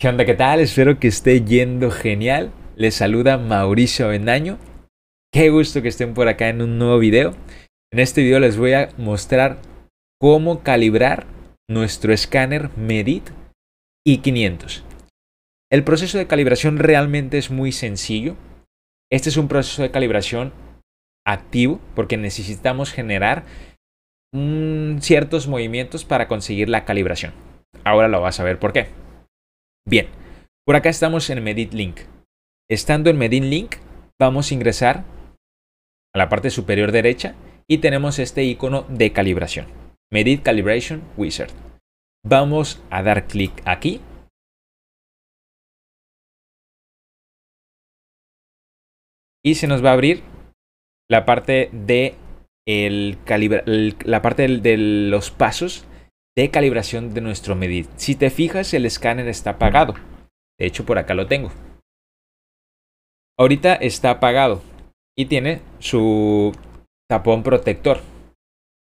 ¿Qué onda? ¿Qué tal? Espero que esté yendo genial. Les saluda Mauricio Bendaño. Qué gusto que estén por acá en un nuevo video. En este video les voy a mostrar cómo calibrar nuestro escáner Medit I500. El proceso de calibración realmente es muy sencillo. Este es un proceso de calibración activo porque necesitamos generar mm, ciertos movimientos para conseguir la calibración. Ahora lo vas a ver por qué. Bien, por acá estamos en Medit Link. Estando en Medit Link, vamos a ingresar a la parte superior derecha y tenemos este icono de calibración. Medit Calibration Wizard. Vamos a dar clic aquí. Y se nos va a abrir la parte de de los pasos de calibración de nuestro medid. Si te fijas, el escáner está apagado. De hecho, por acá lo tengo. Ahorita está apagado y tiene su tapón protector.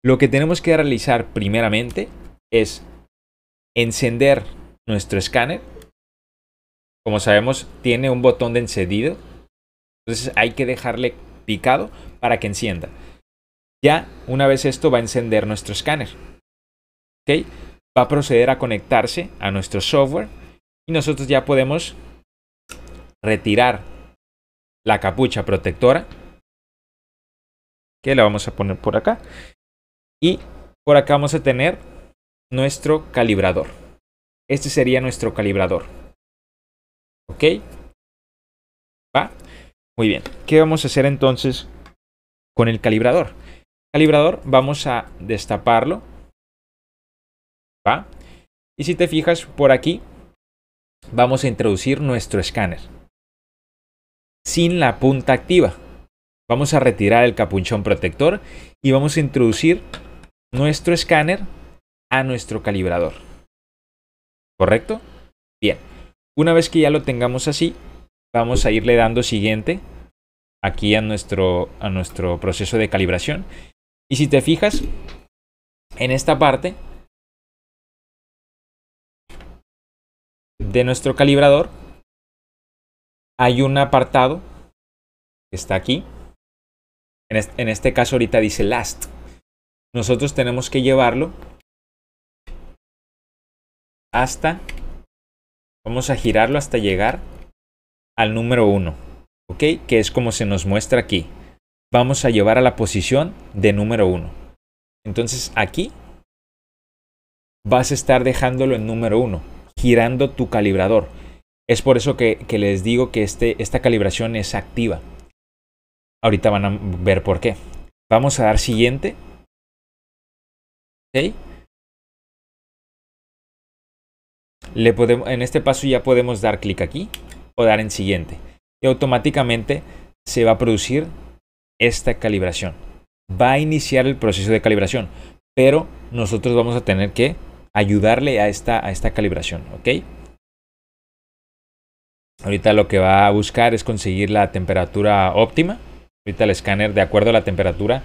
Lo que tenemos que realizar primeramente es encender nuestro escáner. Como sabemos, tiene un botón de encendido. Entonces hay que dejarle picado para que encienda. Ya una vez esto va a encender nuestro escáner va a proceder a conectarse a nuestro software y nosotros ya podemos retirar la capucha protectora que la vamos a poner por acá y por acá vamos a tener nuestro calibrador este sería nuestro calibrador ok va muy bien qué vamos a hacer entonces con el calibrador calibrador vamos a destaparlo y si te fijas por aquí, vamos a introducir nuestro escáner. Sin la punta activa. Vamos a retirar el capuchón protector y vamos a introducir nuestro escáner a nuestro calibrador. ¿Correcto? Bien. Una vez que ya lo tengamos así, vamos a irle dando siguiente aquí a nuestro, a nuestro proceso de calibración. Y si te fijas, en esta parte de nuestro calibrador hay un apartado que está aquí. En este, caso ahorita dice last. Nosotros tenemos que llevarlo hasta... Vamos a girarlo hasta llegar al número 1. ¿Ok? Que es como se nos muestra aquí. Vamos a llevar a la posición de número 1. Entonces aquí vas a estar dejándolo en número 1 girando tu calibrador. Es por eso que, les digo que este, esta calibración es activa. Ahorita van a ver por qué. Vamos a dar siguiente. Le podemos, en este paso ya podemos dar clic aquí o dar en siguiente. Y automáticamente se va a producir esta calibración. Va a iniciar el proceso de calibración, pero nosotros vamos a tener que ayudarle a esta, a esta calibración, ¿ok? Ahorita lo que va a buscar es conseguir la temperatura óptima. Ahorita el escáner, de acuerdo a la temperatura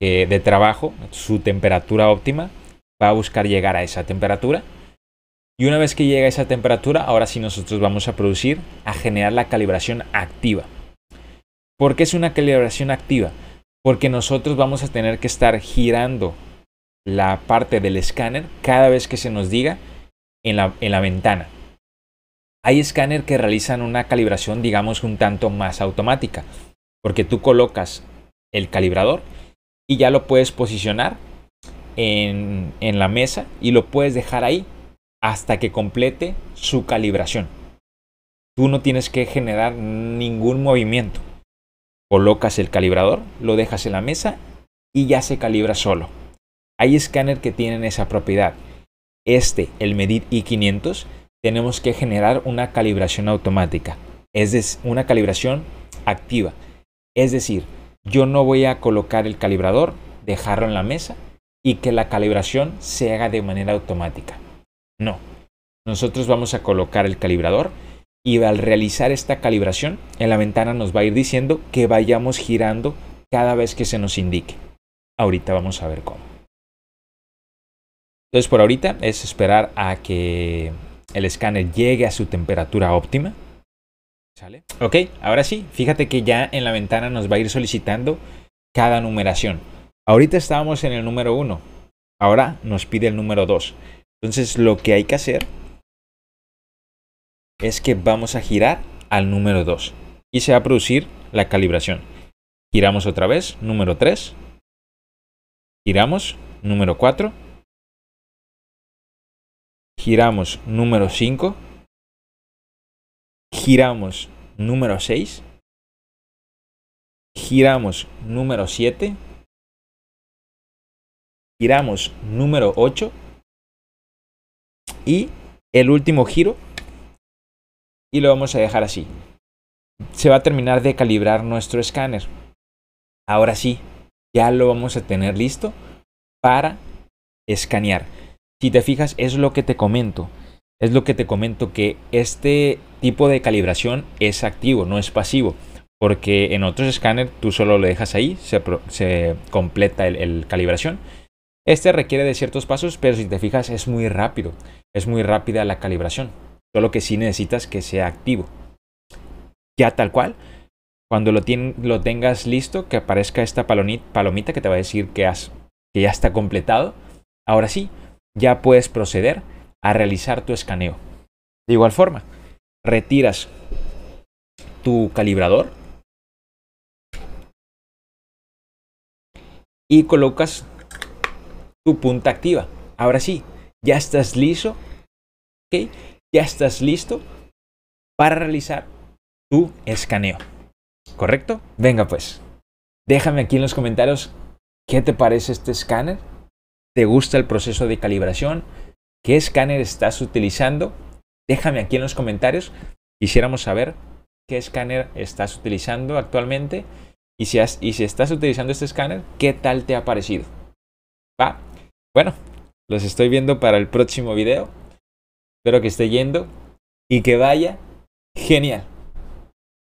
eh, de trabajo, su temperatura óptima, va a buscar llegar a esa temperatura. Y una vez que llega a esa temperatura, ahora sí nosotros vamos a producir, a generar la calibración activa. ¿Por qué es una calibración activa? Porque nosotros vamos a tener que estar girando la parte del escáner cada vez que se nos diga en la, ventana. Hay escáner que realizan una calibración, digamos, un tanto más automática, porque tú colocas el calibrador y ya lo puedes posicionar en, en la mesa y lo puedes dejar ahí hasta que complete su calibración. Tú no tienes que generar ningún movimiento. Colocas el calibrador, lo dejas en la mesa y ya se calibra solo. Hay escáner que tienen esa propiedad. Este, el Medit i500, tenemos que generar una calibración automática, es decir, una calibración activa. Es decir, yo no voy a colocar el calibrador, dejarlo en la mesa y que la calibración se haga de manera automática. No, nosotros vamos a colocar el calibrador y al realizar esta calibración en la ventana nos va a ir diciendo que vayamos girando cada vez que se nos indique. Ahorita vamos a ver cómo. Entonces por ahorita es esperar a que el escáner llegue a su temperatura óptima. Ok, ahora sí, fíjate que ya en la ventana nos va a ir solicitando cada numeración. Ahorita estábamos en el número 1, ahora nos pide el número 2. Entonces lo que hay que hacer es que vamos a girar al número 2 y se va a producir la calibración. Giramos otra vez, número 3. Giramos, número 4 giramos número 5, giramos número 6, giramos número 7, giramos número 8 y el último giro y lo vamos a dejar así. Se va a terminar de calibrar nuestro escáner. Ahora sí, ya lo vamos a tener listo para escanear. Si te fijas, es lo que te comento. Es lo que te comento que este tipo de calibración es activo, no es pasivo. Porque en otros escáneres, tú solo lo dejas ahí, se, completa el, calibración. Este requiere de ciertos pasos, pero si te fijas es muy rápido. Es muy rápida la calibración. Solo que sí necesitas que sea activo. Ya tal cual, cuando lo, tengas listo, que aparezca esta palomita que te va a decir que, has, que ya está completado. Ahora sí, ya puedes proceder a realizar tu escaneo. De igual forma, retiras tu calibrador y colocas tu punta activa. Ahora sí, ya estás listo, ¿ok? Ya estás listo para realizar tu escaneo. ¿Correcto? Venga pues, déjame aquí en los comentarios qué te parece este escáner te gusta el proceso de calibración, qué escáner estás utilizando. Déjame aquí en los comentarios. Quisiéramos saber qué escáner estás utilizando actualmente y si, estás utilizando este escáner, qué tal te ha parecido. ¿Va? Bueno, los estoy viendo para el próximo video. Espero que esté yendo y que vaya genial.